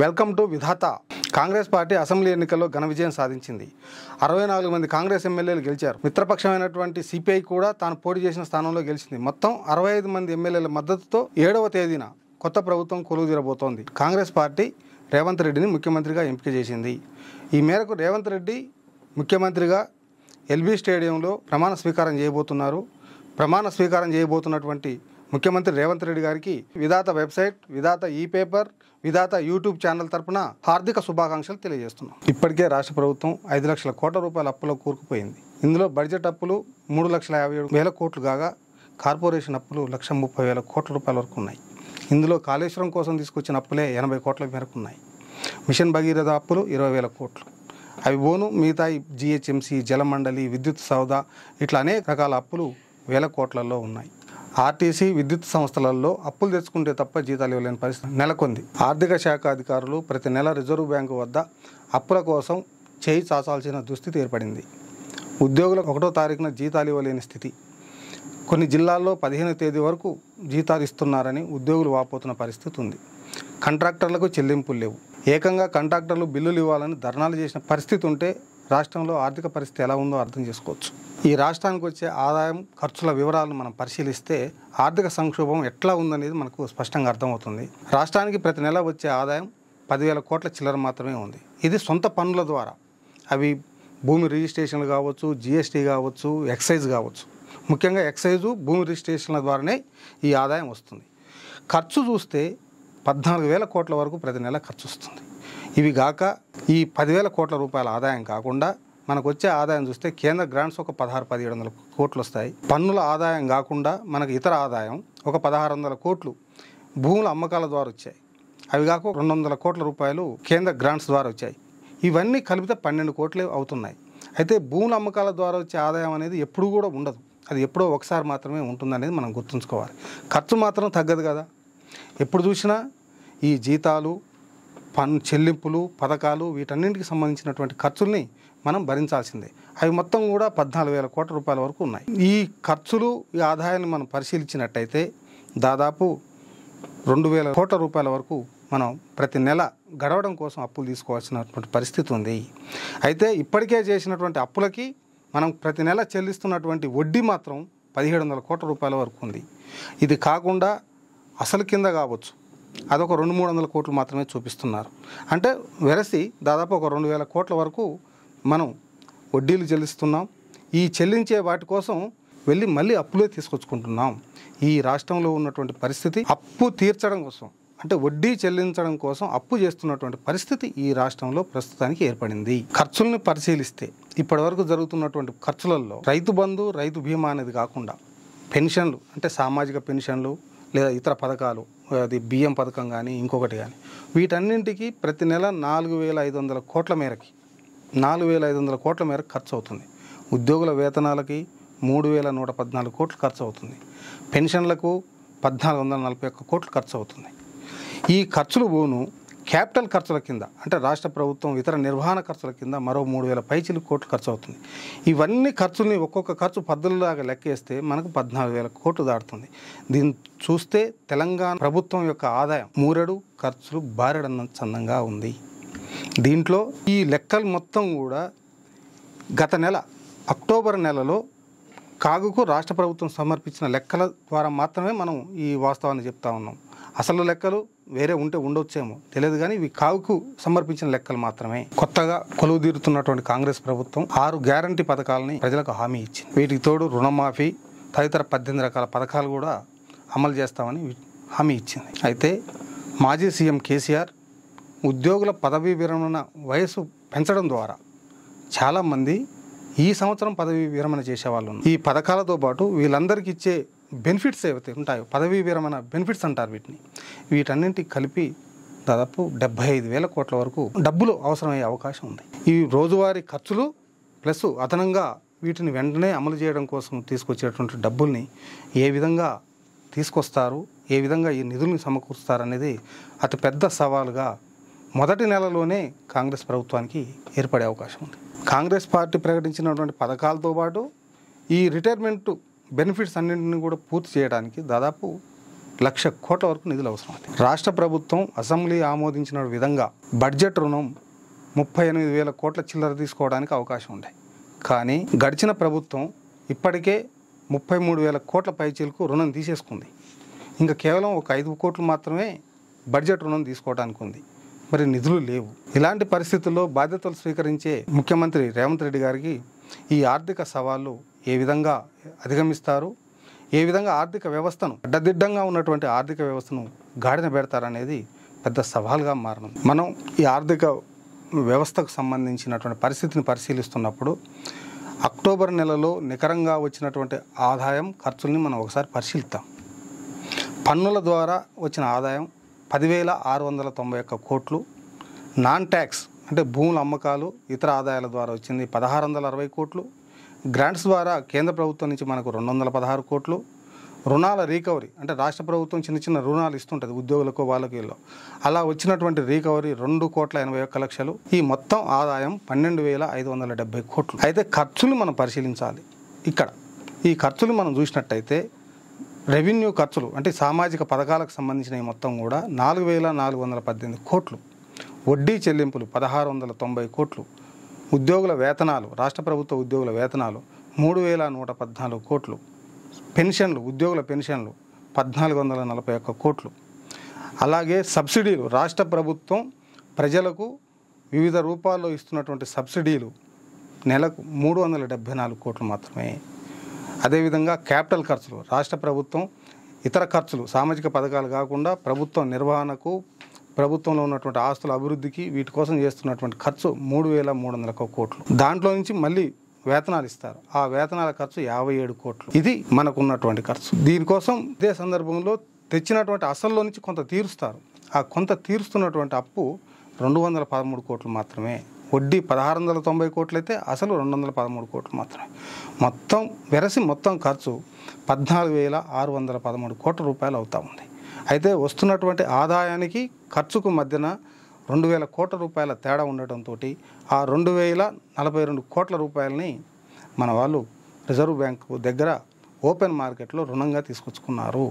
welcome to విధాత Congress party assembly ఎన్నికల్లో ఘన విజయం సాధించింది అరవై నాలుగు మంది కాంగ్రెస్ ఎమ్మెల్యేలు గెలిచారు మిత్రపక్షమైనటువంటి సిపిఐ కూడా తాను పోటీ చేసిన స్థానంలో గెలిచింది మొత్తం అరవై ఐదు మంది ఎమ్మెల్యేల మద్దతుతో ఏడవ తేదీన కొత్త ప్రభుత్వం కొలువు తీరబోతోంది కాంగ్రెస్ పార్టీ రేవంత్ రెడ్డిని ముఖ్యమంత్రిగా ఎంపిక చేసింది ఈ మేరకు రేవంత్ రెడ్డి ముఖ్యమంత్రిగా ఎల్బీ స్టేడియంలో ప్రమాణ స్వీకారం చేయబోతున్నారు ప్రమాణ స్వీకారం చేయబోతున్నటువంటి ముఖ్యమంత్రి రేవంత్ రెడ్డి గారికి విధాత వెబ్సైట్ విధాత ఈ పేపర్ విధాత యూట్యూబ్ ఛానల్ తరపున హార్దిక శుభాకాంక్షలు తెలియజేస్తున్నాం ఇప్పటికే రాష్ట్ర ప్రభుత్వం ఐదు లక్షల కోట్ల రూపాయల అప్పులో కూరుకుపోయింది ఇందులో బడ్జెట్ అప్పులు మూడు లక్షల యాభై ఏడు వేల కోట్లు కాగా కార్పొరేషన్ అప్పులు లక్ష ముప్పై వేల కోట్ల రూపాయల వరకు ఉన్నాయి ఇందులో కాళేశ్వరం కోసం తీసుకొచ్చిన అప్పులే ఎనభై కోట్ల మేరకు ఉన్నాయి మిషన్ భగీరథ అప్పులు ఇరవై వేల కోట్లు అవి ఓను మిగతా జిహెచ్ఎంసీ జలమండలి విద్యుత్ సౌదా ఇట్లా అనేక రకాల అప్పులు వేల కోట్లలో ఉన్నాయి ఆర్టీసీ విద్యుత్ సంస్థలలో అప్పులు తెచ్చుకుంటే తప్ప జీతాలు ఇవ్వలేని పరిస్థితి నెలకొంది ఆర్థిక శాఖ అధికారులు ప్రతి నెల రిజర్వ్ బ్యాంకు వద్ద అప్పుల కోసం చేయి చాచాల్సిన దుస్థితి ఏర్పడింది ఉద్యోగులకు ఒకటో తారీఖున జీతాలు ఇవ్వలేని స్థితి కొన్ని జిల్లాల్లో పదిహేను తేదీ వరకు జీతాలు ఇస్తున్నారని ఉద్యోగులు వాపోతున్న పరిస్థితి ఉంది కంట్రాక్టర్లకు చెల్లింపులు లేవు ఏకంగా కంట్రాక్టర్లు బిల్లులు ఇవ్వాలని ధర్నాలు చేసిన పరిస్థితి ఉంటే రాష్ట్రంలో ఆర్థిక పరిస్థితి ఎలా ఉందో అర్థం చేసుకోవచ్చు ఈ రాష్ట్రానికి వచ్చే ఆదాయం ఖర్చుల వివరాలను మనం పరిశీలిస్తే ఆర్థిక సంక్షోభం ఎట్లా ఉందనేది మనకు స్పష్టంగా అర్థమవుతుంది రాష్ట్రానికి ప్రతి నెల వచ్చే ఆదాయం పదివేల కోట్ల చిల్లర మాత్రమే ఉంది ఇది సొంత పనుల ద్వారా అవి భూమి రిజిస్ట్రేషన్లు కావచ్చు జిఎస్టీ కావచ్చు ఎక్సైజ్ కావచ్చు ముఖ్యంగా ఎక్సైజు భూమి రిజిస్ట్రేషన్ల ద్వారానే ఈ ఆదాయం వస్తుంది ఖర్చు చూస్తే పద్నాలుగు వేల కోట్ల వరకు ప్రతి నెల ఖర్చు వస్తుంది ఇవి కాక ఈ పదివేల కోట్ల రూపాయల ఆదాయం కాకుండా మనకు వచ్చే ఆదాయం చూస్తే కేంద్ర గ్రాంట్స్ ఒక పదహారు పదిహేడు వందల కోట్లు వస్తాయి పన్నుల ఆదాయం కాకుండా మనకు ఇతర ఆదాయం ఒక పదహారు వందల కోట్లు భూముల అమ్మకాల ద్వారా వచ్చాయి అవి కాక రెండు వందల కోట్ల రూపాయలు కేంద్ర గ్రాంట్స్ ద్వారా వచ్చాయి ఇవన్నీ కలిపితే పన్నెండు కోట్లు అవుతున్నాయి అయితే భూముల అమ్మకాల ద్వారా వచ్చే ఆదాయం అనేది ఎప్పుడు కూడా ఉండదు అది ఎప్పుడో ఒకసారి మాత్రమే ఉంటుందనేది మనం గుర్తుంచుకోవాలి ఖర్చు మాత్రం తగ్గదు కదా ఎప్పుడు చూసినా ఈ జీతాలు పన్ను చెల్లింపులు పథకాలు వీటన్నింటికి సంబంధించినటువంటి ఖర్చుల్ని మనం భరించాల్సిందే అవి మొత్తం కూడా పద్నాలుగు వేల కోట్ల రూపాయల వరకు ఉన్నాయి ఈ ఖర్చులు ఈ ఆదాయాన్ని మనం పరిశీలించినట్టయితే దాదాపు రెండు వేల కోట్ల రూపాయల వరకు మనం ప్రతి నెల గడవడం కోసం అప్పులు తీసుకోవాల్సినటువంటి పరిస్థితి ఉంది అయితే ఇప్పటికే చేసినటువంటి అప్పులకి మనం ప్రతి నెల చెల్లిస్తున్నటువంటి వడ్డీ మాత్రం పదిహేడు వందల కోట్ల రూపాయల వరకు ఉంది ఇది కాకుండా అసలు కింద కావచ్చు అదొక రెండు మూడు వందల కోట్లు మాత్రమే చూపిస్తున్నారు అంటే వెరసి దాదాపు ఒక రెండు వేల కోట్ల వరకు మనం వడ్డీలు చెల్లిస్తున్నాం ఈ చెల్లించే వాటి కోసం వెళ్ళి మళ్ళీ అప్పులే తీసుకొచ్చుకుంటున్నాం ఈ రాష్ట్రంలో ఉన్నటువంటి పరిస్థితి అప్పు తీర్చడం కోసం అంటే వడ్డీ చెల్లించడం కోసం అప్పు చేస్తున్నటువంటి పరిస్థితి ఈ రాష్ట్రంలో ప్రస్తుతానికి ఏర్పడింది ఖర్చులను పరిశీలిస్తే ఇప్పటివరకు జరుగుతున్నటువంటి ఖర్చులలో రైతు బంధు రైతు బీమా అనేది కాకుండా పెన్షన్లు అంటే సామాజిక పెన్షన్లు లేదా ఇతర పథకాలు అది బియ్యం పథకం కానీ ఇంకొకటి కానీ వీటన్నింటికి ప్రతి నెల నాలుగు వేల ఐదు వందల కోట్ల మేరకి నాలుగు వేల ఐదు వందల కోట్ల మేరకు ఖర్చు అవుతుంది ఉద్యోగుల వేతనాలకి మూడు వేల నూట పద్నాలుగు కోట్లు ఖర్చు అవుతుంది పెన్షన్లకు పద్నాలుగు వందల నలభై ఒక్క కోట్లు ఖర్చు అవుతుంది ఈ ఖర్చులు పోను క్యాపిటల్ ఖర్చుల కింద అంటే రాష్ట్ర ప్రభుత్వం ఇతర నిర్వహణ ఖర్చుల కింద మరో మూడు వేల పైచిలు కోట్లు ఖర్చు అవుతుంది ఇవన్నీ ఖర్చుల్ని ఒక్కొక్క ఖర్చు పద్ధతులాగా లెక్కేస్తే మనకు పద్నాలుగు వేల కోట్లు దాటుతుంది దీన్ని చూస్తే తెలంగాణ ప్రభుత్వం యొక్క ఆదాయం మూరెడు ఖర్చులు బారెడన్న చందంగా ఉంది దీంట్లో ఈ లెక్కలు మొత్తం కూడా గత నెల అక్టోబర్ నెలలో కాగుకు రాష్ట్ర ప్రభుత్వం సమర్పించిన లెక్కల ద్వారా మాత్రమే మనం ఈ వాస్తవాన్ని చెప్తా ఉన్నాం అసలు లెక్కలు వేరే ఉంటే ఉండొచ్చేమో తెలియదు కానీ ఇవి కావుకు సమర్పించిన లెక్కలు మాత్రమే కొత్తగా కొలువు తీరుతున్నటువంటి కాంగ్రెస్ ప్రభుత్వం ఆరు గ్యారంటీ పథకాలని ప్రజలకు హామీ ఇచ్చింది వీటికి తోడు రుణమాఫీ తదితర పద్దెనిమిది రకాల పథకాలు కూడా అమలు చేస్తామని హామీ ఇచ్చింది అయితే మాజీ సీఎం కేసీఆర్ ఉద్యోగుల పదవీ విరమణ వయసు పెంచడం ద్వారా చాలామంది ఈ సంవత్సరం పదవీ విరమణ చేసేవాళ్ళు ఈ పథకాలతో పాటు వీళ్ళందరికీ ఇచ్చే బెనిఫిట్స్ ఏవైతే ఉంటాయో పదవీ విరమణ బెనిఫిట్స్ అంటారు వీటిని వీటన్నింటికి కలిపి దాదాపు డెబ్బై ఐదు వేల కోట్ల వరకు డబ్బులు అవసరమయ్యే అవకాశం ఉంది ఈ రోజువారీ ఖర్చులు ప్లస్ అదనంగా వీటిని వెంటనే అమలు చేయడం కోసం తీసుకొచ్చేటువంటి డబ్బుల్ని ఏ విధంగా తీసుకొస్తారు ఏ విధంగా ఈ నిధుల్ని సమకూరుస్తారు అనేది అతిపెద్ద సవాలుగా మొదటి నెలలోనే కాంగ్రెస్ ప్రభుత్వానికి ఏర్పడే అవకాశం ఉంది కాంగ్రెస్ పార్టీ ప్రకటించినటువంటి పథకాలతో పాటు ఈ రిటైర్మెంటు బెనిఫిట్స్ అన్నింటిని కూడా పూర్తి చేయడానికి దాదాపు లక్ష కోట్ల వరకు నిధులు అవసరం రాష్ట్ర ప్రభుత్వం అసెంబ్లీ ఆమోదించిన విధంగా బడ్జెట్ రుణం ముప్పై ఎనిమిది వేల కోట్ల చిల్లర తీసుకోవడానికి అవకాశం ఉండే కానీ గడిచిన ప్రభుత్వం ఇప్పటికే ముప్పై మూడు వేల కోట్ల పైచీలకు రుణం తీసేసుకుంది ఇంకా కేవలం ఒక ఐదు కోట్లు మాత్రమే బడ్జెట్ రుణం తీసుకోవడానికి ఉంది మరి నిధులు లేవు ఇలాంటి పరిస్థితుల్లో బాధ్యతలు స్వీకరించే ముఖ్యమంత్రి రేవంత్ రెడ్డి గారికి ఈ ఆర్థిక సవాళ్ళు ఏ విధంగా అధిగమిస్తారు ఏ విధంగా ఆర్థిక వ్యవస్థను అడ్డదిడ్డంగా ఉన్నటువంటి ఆర్థిక వ్యవస్థను గాడిన పెడతారనేది పెద్ద సవాల్గా మారణం మనం ఈ ఆర్థిక వ్యవస్థకు సంబంధించినటువంటి పరిస్థితిని పరిశీలిస్తున్నప్పుడు అక్టోబర్ నెలలో నికరంగా వచ్చినటువంటి ఆదాయం ఖర్చుల్ని మనం ఒకసారి పరిశీలిద్దాం పన్నుల ద్వారా వచ్చిన ఆదాయం పదివేల ఆరు వందల తొంభై ఒక్క కోట్లు నాన్ ట్యాక్స్ అంటే భూముల అమ్మకాలు ఇతర ఆదాయాల ద్వారా వచ్చింది పదహారు వందల అరవై కోట్లు గ్రాంట్స్ ద్వారా కేంద్ర ప్రభుత్వం నుంచి మనకు రెండు వందల పదహారు కోట్లు రుణాల రీకవరీ అంటే రాష్ట్ర ప్రభుత్వం చిన్న చిన్న రుణాలు ఇస్తుంటుంది ఉద్యోగులకు వాళ్ళకి అలా వచ్చినటువంటి రీకవరీ రెండు కోట్ల ఎనభై ఒక్క లక్షలు ఈ మొత్తం ఆదాయం పన్నెండు వేల ఐదు వందల డెబ్బై కోట్లు అయితే ఖర్చులు మనం పరిశీలించాలి ఇక్కడ ఈ ఖర్చులు మనం చూసినట్టయితే రెవెన్యూ ఖర్చులు అంటే సామాజిక పథకాలకు సంబంధించిన మొత్తం కూడా నాలుగు వేల నాలుగు వందల పద్దెనిమిది కోట్లు వడ్డీ చెల్లింపులు పదహారు వందల తొంభై కోట్లు ఉద్యోగుల వేతనాలు రాష్ట్ర ప్రభుత్వ ఉద్యోగుల వేతనాలు మూడు వేల నూట పద్నాలుగు కోట్లు పెన్షన్లు ఉద్యోగుల పెన్షన్లు పద్నాలుగు వందల నలభై ఒక్క కోట్లు అలాగే సబ్సిడీలు రాష్ట్ర ప్రభుత్వం ప్రజలకు వివిధ రూపాల్లో ఇస్తున్నటువంటి సబ్సిడీలు నెలకు మూడు వందల డెబ్బై నాలుగు కోట్లు మాత్రమే అదేవిధంగా క్యాపిటల్ ఖర్చులు రాష్ట్ర ప్రభుత్వం ఇతర ఖర్చులు సామాజిక పథకాలు కాకుండా ప్రభుత్వం నిర్వహణకు ప్రభుత్వంలో ఉన్నటువంటి ఆస్తుల అభివృద్ధికి వీటి కోసం చేస్తున్నటువంటి ఖర్చు మూడు వేల మూడు వందల కోట్లు దాంట్లో నుంచి మళ్ళీ వేతనాలు ఇస్తారు ఆ వేతనాల ఖర్చు యాభై ఏడు కోట్లు ఇది మనకు ఉన్నటువంటి ఖర్చు దీనికోసం ఇదే సందర్భంలో తెచ్చినటువంటి అసల్లో నుంచి కొంత తీరుస్తారు ఆ కొంత తీరుస్తున్నటువంటి అప్పు రెండు వందల పదమూడు కోట్లు మాత్రమే వడ్డీ పదహారు వందల తొంభై కోట్లు అయితే అసలు రెండు వందల పదమూడు కోట్లు మాత్రమే మొత్తం వెరసి మొత్తం ఖర్చు పద్నాలుగు వేల ఆరు వందల పదమూడు కోట్ల రూపాయలు అవుతా ఉంది అయితే వస్తున్నటువంటి ఆదాయానికి ఖర్చుకు మధ్యన రెండు వేల కోట్ల రూపాయల తేడా ఉండటంతో ఆ రెండు వేల నలభై రెండు కోట్ల రూపాయలని మన వాళ్ళు రిజర్వ్ బ్యాంకు దగ్గర ఓపెన్ మార్కెట్లో రుణంగా తీసుకొచ్చుకున్నారు